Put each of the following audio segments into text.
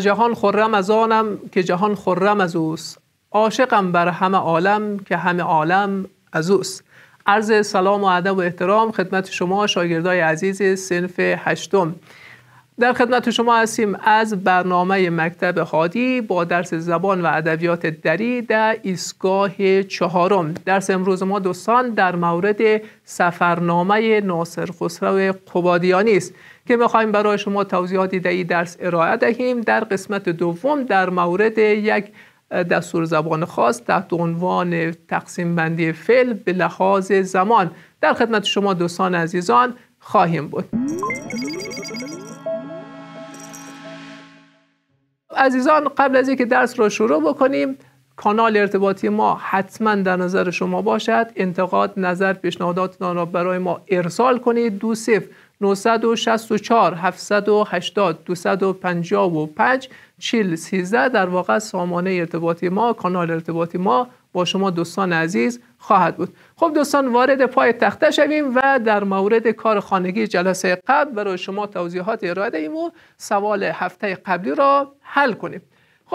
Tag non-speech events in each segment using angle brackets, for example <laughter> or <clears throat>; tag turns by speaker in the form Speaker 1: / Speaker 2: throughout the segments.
Speaker 1: جهان خرم از آنم که جهان خرم از اوست عاشقم بر همه عالم که همه عالم از اوست عرض سلام و ادب و احترام خدمت شما شاگردای عزیز سنف هشتم در خدمت شما هستیم از برنامه مکتب خادی با درس زبان و ادبیات دری در ایستگاه چهارم درس امروز ما دوستان در مورد سفرنامه ناصر خسرو قبادیانی است که میخوایم برای شما توضیحاتی در درس ارائه دهیم در قسمت دوم در مورد یک دستور زبان خاص تحت عنوان تقسیم بندی فعل به لحاظ زمان در خدمت شما دوستان عزیزان خواهیم بود عزیزان قبل از اینکه درس را شروع بکنیم کانال ارتباطی ما حتما در نظر شما باشد انتقاد نظر پیشنهادات را برای ما ارسال کنید دو صفر 964 780 255 چیل 13 در واقع سامانه ارتباطی ما کانال ارتباطی ما با شما دوستان عزیز خواهد بود خب دوستان وارد پای تخته شویم و در مورد کار خانگی جلسه قبل برای شما توضیحات ارائه دهیم و سوال هفته قبلی را حل کنیم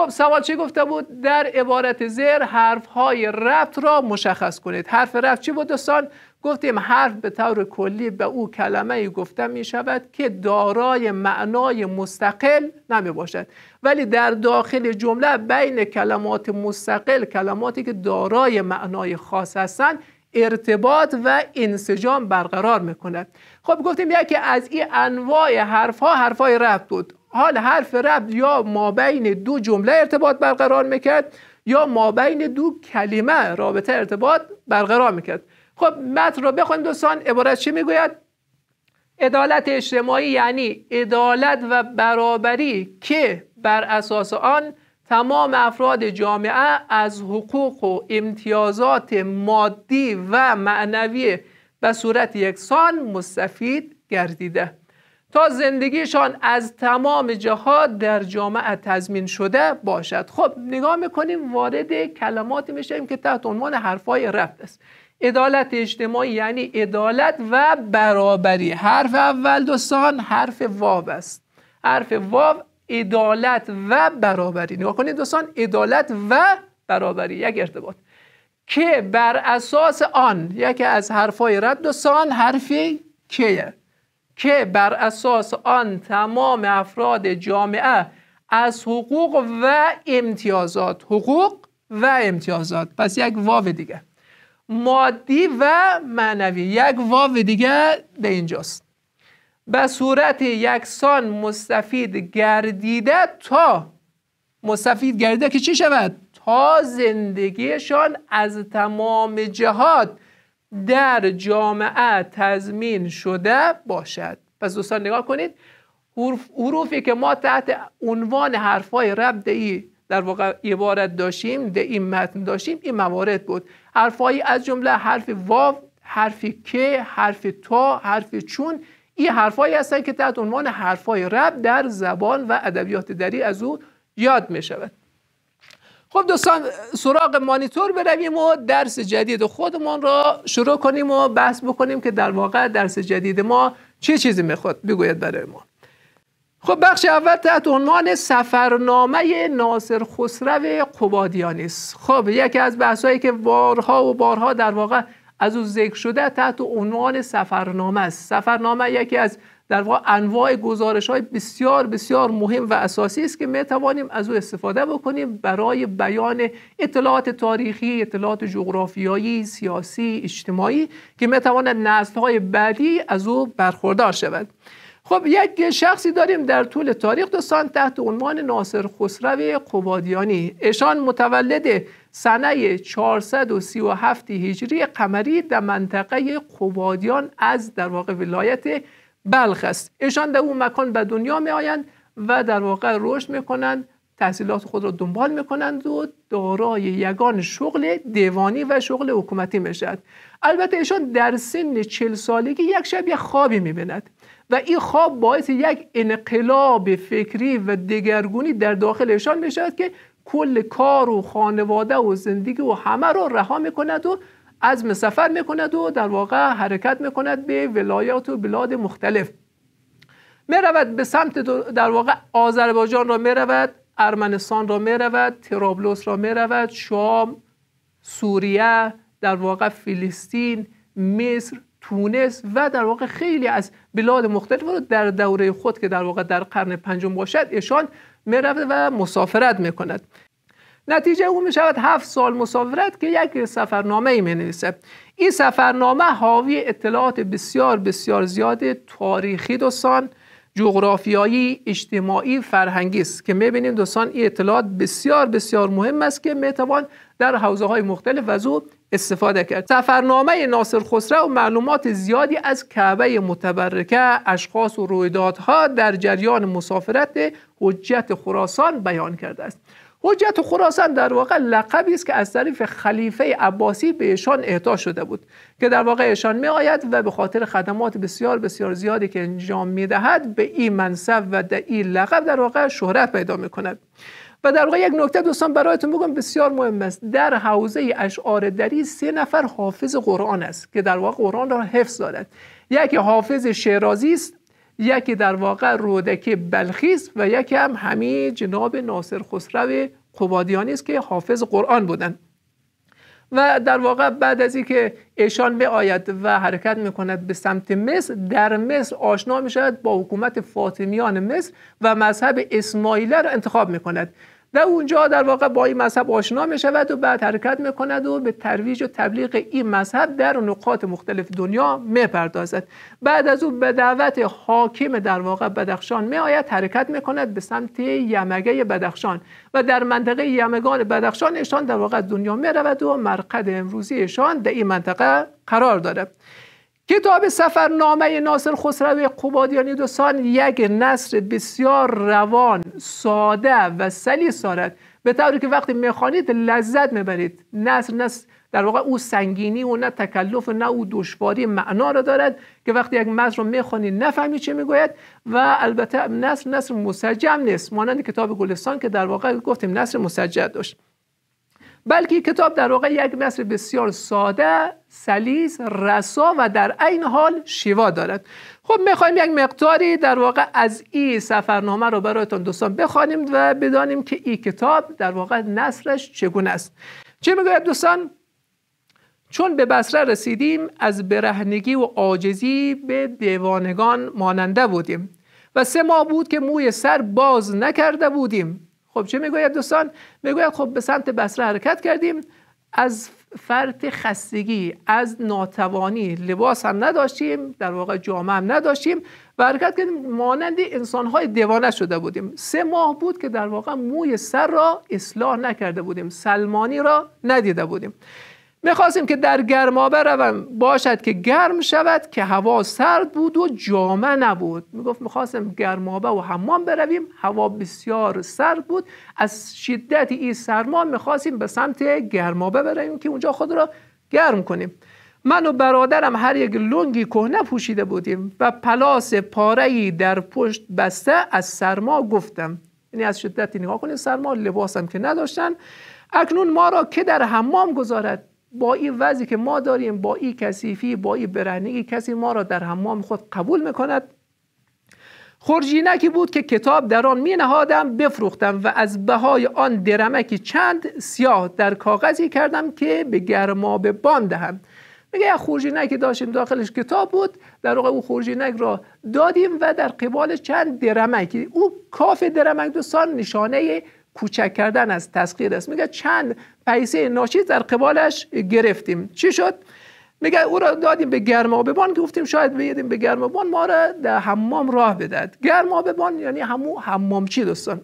Speaker 1: خب سوال چه گفته بود در عبارت زیر حرف های رفت را مشخص کنید حرف رفت چی بود دوستان گفتیم حرف به طور کلی به او کلمه ای گفته می شود که دارای معنای مستقل نمی باشد ولی در داخل جمله بین کلمات مستقل کلماتی که دارای معنای خاص هستند ارتباط و انسجام برقرار میکند خب گفتیم یکی از این انواع حرف ها حرف های رفت بود حال حرف رفت یا ما بین دو جمله ارتباط برقرار میکرد یا ما بین دو کلمه رابطه ارتباط برقرار میکرد خب متن رو بخونید دوستان عبارت چی میگوید عدالت اجتماعی یعنی عدالت و برابری که بر اساس آن تمام افراد جامعه از حقوق و امتیازات مادی و معنوی به صورت یکسان مستفید گردیده تا زندگیشان از تمام جهات در جامعه تضمین شده باشد خب نگاه میکنیم وارد کلماتی میشیم که تحت عنوان حرفای رفت است عدالت اجتماعی یعنی عدالت و برابری حرف اول دوستان حرف واو است حرف واو عدالت و برابری نگاه کنید دوستان عدالت و برابری یک ارتباط که بر اساس آن یکی از حرفای رد دوستان حرف کیه که بر اساس آن تمام افراد جامعه از حقوق و امتیازات حقوق و امتیازات پس یک واو دیگه مادی و معنوی یک واو دیگه به اینجاست به صورت یکسان مستفید گردیده تا مستفید گردیده که چی شود؟ تا زندگیشان از تمام جهات در جامعه تضمین شده باشد پس دوستان نگاه کنید حروفی که ما تحت عنوان حرفای رب ای در واقع عبارت داشتیم ده این متن داشتیم این موارد بود حرفایی از جمله حرف واو حرف که حرف تا حرف چون این حرفهایی هستند که تحت عنوان حرفای رب در زبان و ادبیات دری از او یاد می شود خب دوستان سراغ مانیتور برویم و درس جدید خودمان را شروع کنیم و بحث بکنیم که در واقع درس جدید ما چه چیزی میخواد بگوید برای ما خب بخش اول تحت عنوان سفرنامه ناصر خسرو قبادیانی است خب یکی از بحثایی که بارها و بارها در واقع از او ذکر شده تحت عنوان سفرنامه است سفرنامه یکی از در واقع انواع گزارش های بسیار بسیار مهم و اساسی است که می توانیم از او استفاده بکنیم برای بیان اطلاعات تاریخی، اطلاعات جغرافیایی، سیاسی، اجتماعی که می تواند نسل های بعدی از او برخوردار شود. خب یک شخصی داریم در طول تاریخ دوستان تحت عنوان ناصر خسرو قبادیانی ایشان متولد سنه 437 هجری قمری در منطقه قبادیان از در واقع ولایت بلخ است ایشان در اون مکان به دنیا می آیند و در واقع رشد می کنند تحصیلات خود را دنبال می کنند و دارای یگان شغل دیوانی و شغل حکومتی می شد. البته ایشان در سن چل سالگی یک شب یک خوابی می بیند و این خواب باعث یک انقلاب فکری و دگرگونی در داخل ایشان می شود که کل کار و خانواده و زندگی و همه را رها می کند و عزم سفر میکند و در واقع حرکت میکند به ولایات و بلاد مختلف میرود به سمت در واقع آذربایجان را میرود ارمنستان را میرود ترابلوس را میرود شام سوریه در واقع فلسطین مصر تونس و در واقع خیلی از بلاد مختلف رو در دوره خود که در واقع در قرن پنجم باشد ایشان میرود و مسافرت میکند نتیجه او می شود هفت سال مسافرت که یک سفرنامه ای می نویسه این سفرنامه حاوی اطلاعات بسیار بسیار زیاد تاریخی دوستان جغرافیایی اجتماعی فرهنگی است که میبینیم دوستان این اطلاعات بسیار بسیار مهم است که میتوان در حوزه های مختلف از او استفاده کرد سفرنامه ناصر خسرو معلومات زیادی از کعبه متبرکه اشخاص و رویدادها در جریان مسافرت حجت خراسان بیان کرده است حجت خراسان در واقع لقبی است که از طریف خلیفه عباسی بهشان اعطا شده بود که در واقع ایشان می آید و به خاطر خدمات بسیار بسیار زیادی که انجام می دهد به این منصب و در این لقب در واقع شهرت پیدا می کند و در واقع یک نکته دوستان برایتون بگم بسیار مهم است در حوزه اشعار دری سه نفر حافظ قرآن است که در واقع قرآن را حفظ دارد یکی حافظ شیرازی است یکی در واقع رودکی بلخی و یکی هم همی جناب ناصر خسرو قبادیانی است که حافظ قرآن بودند و در واقع بعد از اینکه ایشان آید و حرکت میکند به سمت مصر در مصر آشنا میشود با حکومت فاطمیان مصر و مذهب اسماعیله را انتخاب میکند و اونجا در واقع با این مذهب آشنا می شود و بعد حرکت می کند و به ترویج و تبلیغ این مذهب در نقاط مختلف دنیا می پردازد بعد از او به دعوت حاکم در واقع بدخشان می آید حرکت می کند به سمت یمگه بدخشان و در منطقه یمگان بدخشان ایشان در واقع دنیا می رود و مرقد امروزی ایشان در این منطقه قرار دارد کتاب سفرنامه ناصر خسروی قبادیانی دوستان یک نصر بسیار روان ساده و سلیس دارد به طوری که وقتی میخوانید لذت میبرید نصر نصر در واقع او سنگینی و نه تکلف و نه او دشواری معنا را دارد که وقتی یک متن رو میخوانی نفهمی چه میگوید و البته نصر نصر مسجم نیست مانند کتاب گلستان که در واقع گفتیم نصر مسجد داشت بلکه کتاب در واقع یک نصر بسیار ساده سلیس رسا و در عین حال شیوا دارد خب میخوایم یک مقداری در واقع از این سفرنامه رو برایتان دوستان بخوانیم و بدانیم که این کتاب در واقع نصرش چگونه است چه میگوید دوستان چون به بسره رسیدیم از برهنگی و عاجزی به دیوانگان ماننده بودیم و سه ماه بود که موی سر باز نکرده بودیم خب چه میگوید دوستان میگوید خب به سمت بصره حرکت کردیم از فرط خستگی از ناتوانی لباس هم نداشتیم در واقع جامعه هم نداشتیم و حرکت کردیم مانند انسانهای دیوانه شده بودیم سه ماه بود که در واقع موی سر را اصلاح نکرده بودیم سلمانی را ندیده بودیم میخواستیم که در گرما بروم باشد که گرم شود که هوا سرد بود و جامه نبود میگفت میخواستم گرمابه و حمام برویم هوا بسیار سرد بود از شدت این سرما میخواستیم به سمت گرمابه برویم که اونجا خود را گرم کنیم من و برادرم هر یک لنگی کهنه پوشیده بودیم و پلاس پارهی در پشت بسته از سرما گفتم یعنی از شدت نگاه کنید سرما لباسم که نداشتن اکنون ما را که در حمام گذارد با این وضعی که ما داریم با این کسیفی با این برهنگی کسی ما را در حمام خود قبول میکند خرجینکی بود که کتاب در آن می نهادم بفروختم و از بهای آن درمکی چند سیاه در کاغذی کردم که به گرمابه بان دهم میگه یک داشتیم داخلش کتاب بود در واقع او خرجینک را دادیم و در قبال چند درمکی او کاف درمک دوستان نشانه کوچک کردن از تسخیر است میگه چند پیسه ناشی در قبالش گرفتیم چی شد میگه او را دادیم به بان که گفتیم شاید بیدیم به بان ما را در حمام راه بدهد بان یعنی همو حمامچی دوستان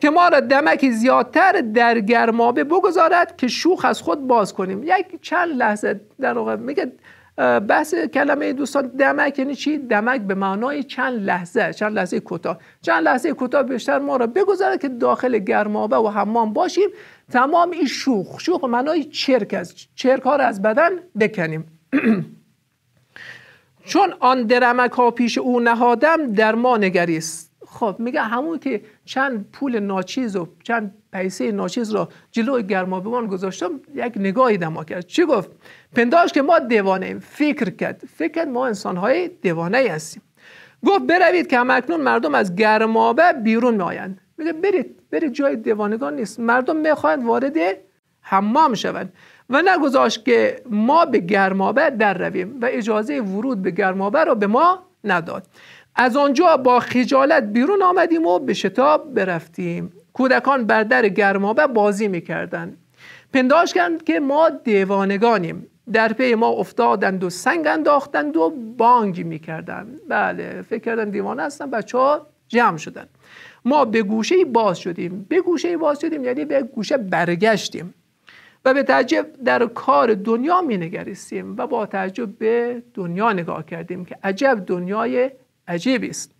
Speaker 1: که ما را دمکی زیادتر در گرمابه بگذارد که شوخ از خود باز کنیم یک چند لحظه در میگه بحث کلمه دوستان دمک یعنی چی دمک به معنای چند لحظه چند لحظه کوتاه چند لحظه کوتاه بیشتر ما را بگذارد که داخل گرمابه و حمام باشیم تمام این شوخ شوخ معنای چرک از چرک ها را از بدن بکنیم <clears throat> چون آن درمک ها پیش او نهادم در ما نگریست خب میگه همون که چند پول ناچیز و چند پیسه ناچیز را جلوی گرمابیمان گذاشتم یک نگاهی دما کرد چی گفت پنداش که ما دیوانه ایم فکر کرد فکر ما انسان های دیوانه ای هستیم گفت بروید که همکنون مردم از گرمابه بیرون می آیند میگه برید برید جای دیوانگان نیست مردم میخواهند وارد حمام شوند و نگذاشت که ما به گرمابه در رویم و اجازه ورود به گرمابه را به ما نداد از آنجا با خجالت بیرون آمدیم و به شتاب برفتیم کودکان بر در گرمابه بازی میکردن پنداش کردند که ما دیوانگانیم در پی ما افتادند و سنگ انداختند و بانگ میکردن بله فکر کردن دیوانه هستن بچه ها جمع شدن ما به گوشه باز شدیم به گوشه باز شدیم یعنی به گوشه برگشتیم و به تعجب در کار دنیا می و با تعجب به دنیا نگاه کردیم که عجب دنیای عجیبی است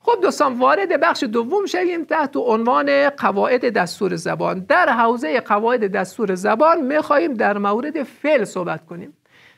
Speaker 1: خب دوستان وارد بخش دوم شدیم تحت عنوان قواعد دستور زبان در حوزه قواعد دستور زبان میخواهیم در مورد فعل صحبت کنیم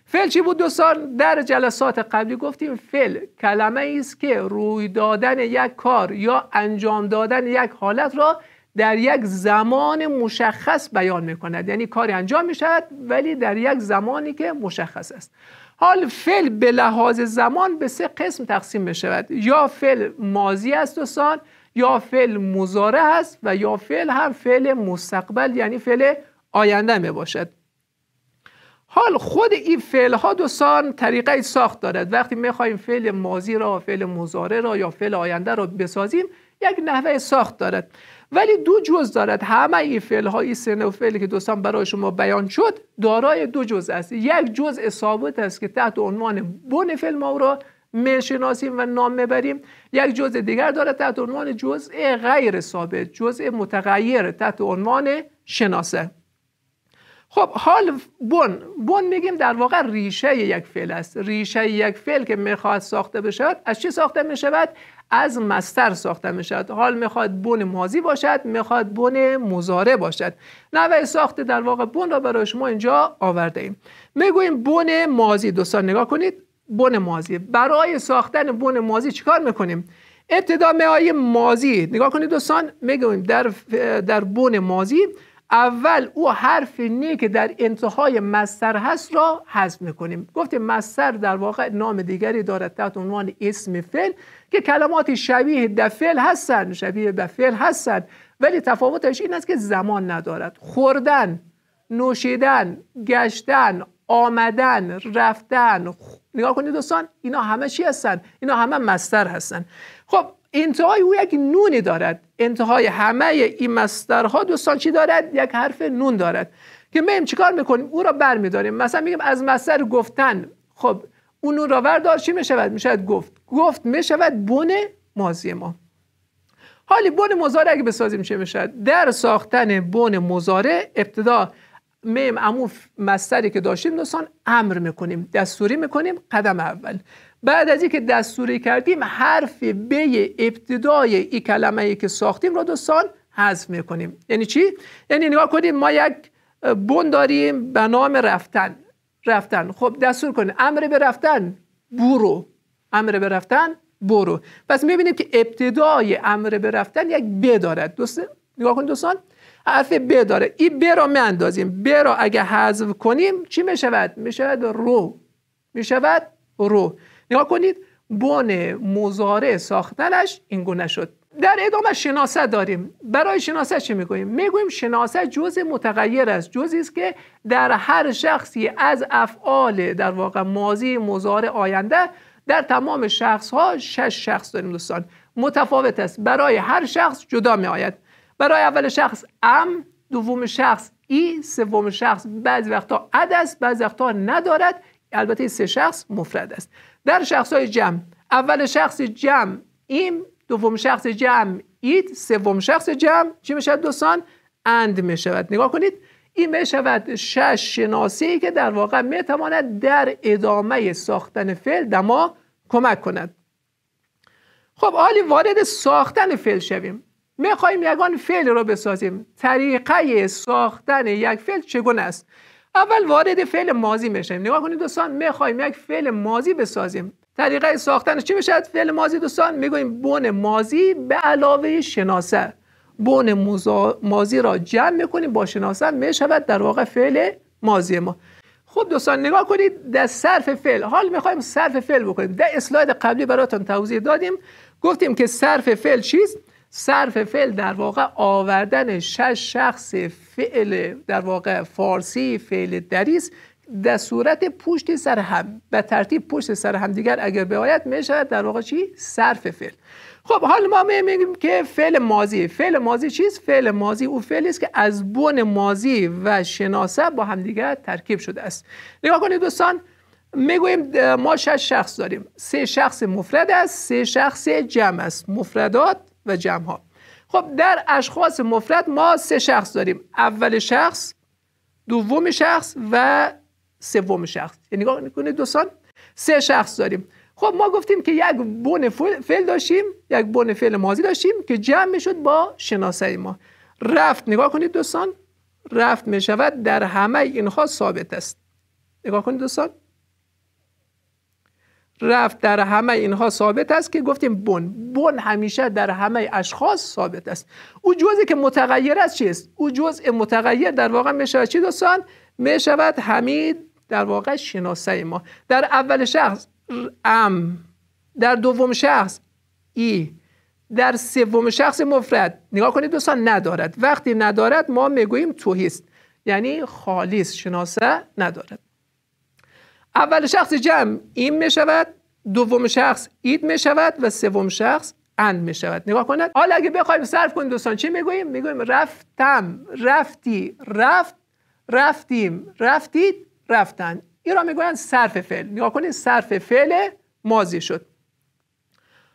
Speaker 1: فعل چی بود دوستان در جلسات قبلی گفتیم فعل کلمه ای است که روی دادن یک کار یا انجام دادن یک حالت را در یک زمان مشخص بیان کند یعنی کاری انجام می شود ولی در یک زمانی که مشخص است حال فعل به لحاظ زمان به سه قسم تقسیم شود یا فعل ماضی است دوستان یا فعل مزاره است و یا فعل هم فعل مستقبل یعنی فعل آینده می باشد حال خود این فعل ها دوستان طریقه ساخت دارد وقتی میخوایم فعل ماضی را فعل مزاره را یا فعل آینده را بسازیم یک نحوه ساخت دارد ولی دو جز دارد همه این فعل های سن و فعلی که دوستان برای شما بیان شد دارای دو جز است یک جز ثابت است که تحت عنوان بن فعل ما را میشناسیم و نام میبریم یک جز دیگر دارد تحت عنوان جزء غیر ثابت جزء متغیر تحت عنوان شناسه خب حال بن بن میگیم در واقع ریشه یک فعل است ریشه یک فعل که میخواد ساخته بشود از چی ساخته میشود از مستر ساخته میشود حال میخواد بن ماضی باشد میخواد بن مزاره باشد نوه ساخت در واقع بن را برای شما اینجا آورده میگوییم بن ماضی دوستان نگاه کنید بن ماضی برای ساختن بن ماضی چیکار میکنیم ابتدا معای ماضی نگاه کنید دوستان میگویم در در بن ماضی اول او حرف نی که در انتهای مستر هست را حذف میکنیم گفتیم مستر در واقع نام دیگری دارد تحت عنوان اسم فعل که کلمات شبیه به فعل هستند شبیه به هستند ولی تفاوتش این است که زمان ندارد خوردن نوشیدن گشتن آمدن رفتن نگاه کنید دوستان اینا همه چی هستن اینا همه مستر هستن خب انتهای او یک نونی دارد انتهای همه این مسترها دوستان چی دارد یک حرف نون دارد که میم چیکار میکنیم او را برمیداریم مثلا میگم از مستر گفتن خب اون نون را وردار چی میشود میشود گفت گفت میشود بن مازی ما حالی بن مزاره اگه بسازیم چه میشود در ساختن بن مزاره ابتدا میم امو مستری که داشتیم دوستان امر میکنیم دستوری میکنیم قدم اول بعد از اینکه دستوری کردیم حرف به ابتدای این کلمه ای که ساختیم رو دوستان حذف میکنیم یعنی چی یعنی نگاه کنیم ما یک بن داریم به نام رفتن رفتن خب دستور کنیم امر به رفتن برو امر به رفتن برو پس میبینیم که ابتدای امر به رفتن یک ب دارد دوست نگاه کنید دوستان حرف ب داره این ب را اندازیم ب را اگه حذف کنیم چی میشود میشود رو میشود رو نگاه کنید بان مزارع ساختنش گونه شد در ادامه شناسه داریم برای شناسه چه میگوییم میگوییم شناسه جزء متغیر است جزئی است که در هر شخصی از افعال در واقع ماضی مزارع آینده در تمام شخص ها شش شخص داریم دوستان متفاوت است برای هر شخص جدا می آید برای اول شخص ام دوم شخص ای سوم شخص بعضی وقتا اد است بعضی وقتا ندارد البته سه شخص مفرد است در های جمع اول شخص جمع ایم دوم شخص جمع اید سوم شخص جمع چی میشه دوستان اند میشود نگاه کنید این میشود شش شناسی که در واقع میتواند در ادامه ساختن فعل دما کمک کند خب حالی وارد ساختن فعل شویم میخواهیم یگان فعل را بسازیم طریقه ساختن یک فعل چگونه است اول وارد فعل ماضی میشیم نگاه کنید دوستان میخوایم یک فعل ماضی بسازیم طریقه ساختنش چی میشه فعل ماضی دوستان میگوییم بن ماضی به علاوه شناسه بن مزا... ماضی را جمع میکنیم با شناسه میشود در واقع فعل ماضی ما خب دوستان نگاه کنید در صرف فعل حال میخوایم صرف فعل بکنیم در اسلاید قبلی براتون توضیح دادیم گفتیم که صرف فعل چیست صرف فعل در واقع آوردن شش شخص فعل در واقع فارسی فعل دریس در صورت پشت سر هم به ترتیب پشت سر هم دیگر اگر آیت میشه در واقع چی صرف فعل خب حال ما میگیم که فعل مازی فعل مازی چیست فعل مازی او فعلی است که از بون مازی و شناسه با همدیگر ترکیب شده است نگاه کنید دوستان میگویم ما شش شخص داریم سه شخص مفرد است سه شخص جمع است مفردات و ها. خب در اشخاص مفرد ما سه شخص داریم اول شخص دوم شخص و سوم شخص یعنی نگاه کنید دوستان سه شخص داریم خب ما گفتیم که یک بن فعل داشتیم یک بن فعل ماضی داشتیم که جمع میشد با شناسه ما رفت نگاه کنید دوستان رفت می شود در همه اینها ثابت است نگاه کنید دوستان رفت در همه اینها ثابت است که گفتیم بن بن همیشه در همه اشخاص ثابت است او جزی که متغیر است چیست او جزء متغیر در واقع میشه چی دوستان میشود حمید در واقع شناسه ما در اول شخص ام در دوم شخص ای در سوم شخص مفرد نگاه کنید دوستان ندارد وقتی ندارد ما میگوییم توهیست یعنی خالیست شناسه ندارد اول شخص جمع این می شود دوم شخص اید می شود و سوم شخص اند می شود نگاه کنند حالا اگه بخوایم صرف کنیم دوستان چی میگوییم میگوییم رفتم رفتی رفت رفتیم رفتید رفتن این را میگویند صرف فعل نگاه کنید صرف فعل ماضی شد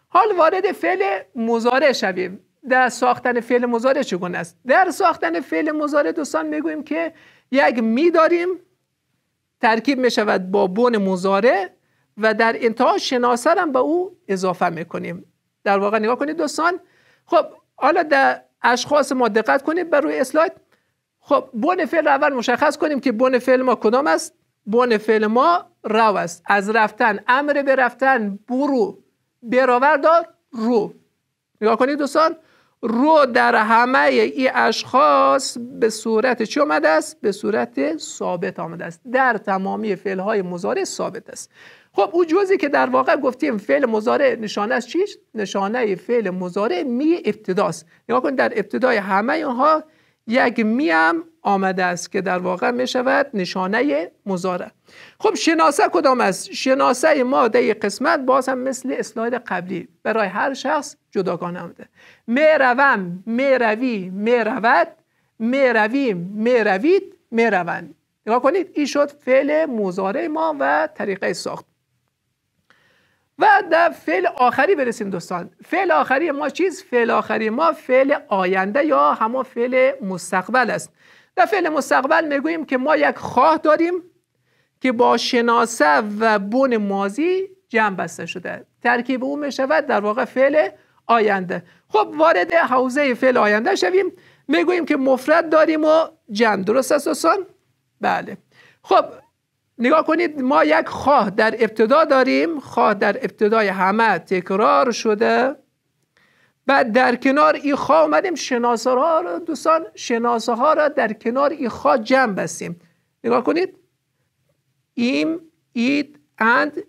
Speaker 1: حال وارد فعل مضارع شویم در ساختن فعل مضارع چگونه است در ساختن فعل مضارع دوستان میگوییم که یک می داریم. ترکیب می شود با بون مزاره و در انتها شناسر هم به او اضافه میکنیم در واقع نگاه کنید دوستان خب حالا در اشخاص ما دقت کنید بر روی اسلاید خب بون فعل اول مشخص کنیم که بون فعل ما کدام است بون فعل ما رو است از رفتن امر به رفتن برو دار، رو نگاه کنید دوستان رو در همه ای اشخاص به صورت چی آمده است؟ به صورت ثابت آمده است در تمامی فعلهای مزارع ثابت است خب او جزی که در واقع گفتیم فعل مزارع نشانه است چیست؟ نشانه فعل مزارع می ابتداست نگاه کنید در ابتدای همه اونها یک میم آمده است که در واقع می شود نشانه مزاره خب شناسه کدام است شناسه ما قسمت باز هم مثل اسلاید قبلی برای هر شخص جداگانه آمده می روم می روی می رود می رویم می روید می روند نگاه کنید این شد فعل مزاره ما و طریقه ساخت و در فعل آخری برسیم دوستان فعل آخری ما چیز فعل آخری ما فعل آینده یا همه فعل مستقبل است در فعل مستقبل میگوییم که ما یک خواه داریم که با شناسه و بون مازی جمع بسته شده ترکیب او میشود در واقع فعل آینده خب وارد حوزه فعل آینده شویم میگوییم که مفرد داریم و جمع درست است دوستان بله خب نگاه کنید ما یک خواه در ابتدا داریم خواه در ابتدای همه تکرار شده بعد در کنار این خواه اومدیم شناسه ها را دوستان شناسه ها را در کنار این خواه جمع بستیم نگاه کنید ایم اید اند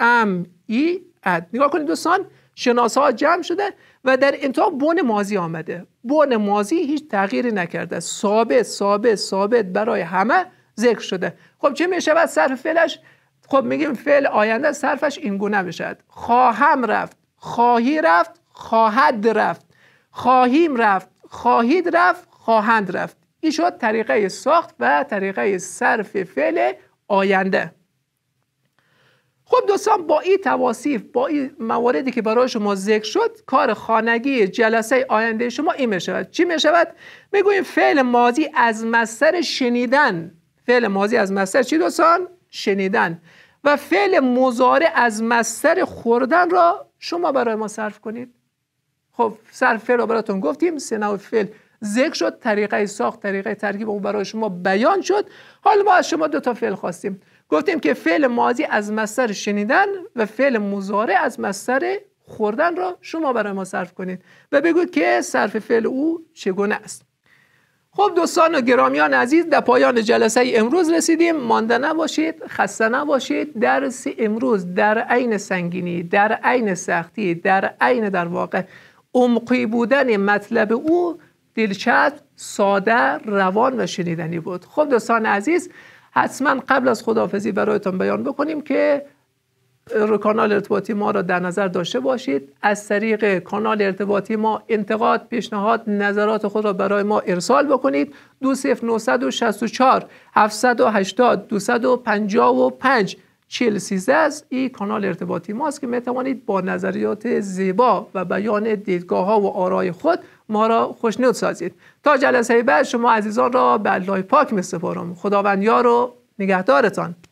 Speaker 1: ام ای اد نگاه کنید دوستان شناسه ها جمع شده و در انتها بون مازی آمده بون مازی هیچ تغییری نکرده ثابت ثابت ثابت برای همه ذکر شده خب چه میشود صرف فعلش خب میگیم فعل آینده صرفش این گونه میشود خواهم رفت خواهی رفت خواهد رفت خواهیم رفت خواهید رفت خواهند رفت این شد طریقه ساخت و طریقه صرف فعل آینده خب دوستان با این تواسیف با این مواردی که برای شما ذکر شد کار خانگی جلسه آینده شما این می شود چی می شود؟ میگویم فعل ماضی از مصدر شنیدن فعل ماضی از مستر چی دوستان؟ شنیدن و فعل مزارع از مستر خوردن را شما برای ما صرف کنید خب صرف فعل را براتون گفتیم سنا نوع فعل ذکر شد طریقه ساخت طریقه ترکیب اون برای شما بیان شد حالا ما از شما دو تا فعل خواستیم گفتیم که فعل ماضی از مصدر شنیدن و فعل مزارع از مصدر خوردن را شما برای ما صرف کنید و بگوید که صرف فعل او چگونه است خب دوستان و گرامیان عزیز در پایان جلسه امروز رسیدیم مانده نباشید خسته نباشید درس امروز در عین سنگینی در عین سختی در عین در واقع عمقی بودن مطلب او دلچسب ساده روان و شنیدنی بود خب دوستان عزیز حتما قبل از خداحافظی برایتان بیان بکنیم که کانال ارتباطی ما را در نظر داشته باشید از طریق کانال ارتباطی ما انتقاد پیشنهاد نظرات خود را برای ما ارسال بکنید و پنج چل سیزه است این کانال ارتباطی ماست که میتوانید با نظریات زیبا و بیان دیدگاه ها و آرای خود ما را خوشنود سازید تا جلسه بعد شما عزیزان را به لای پاک میسپارم خداوند یار و نگهدارتان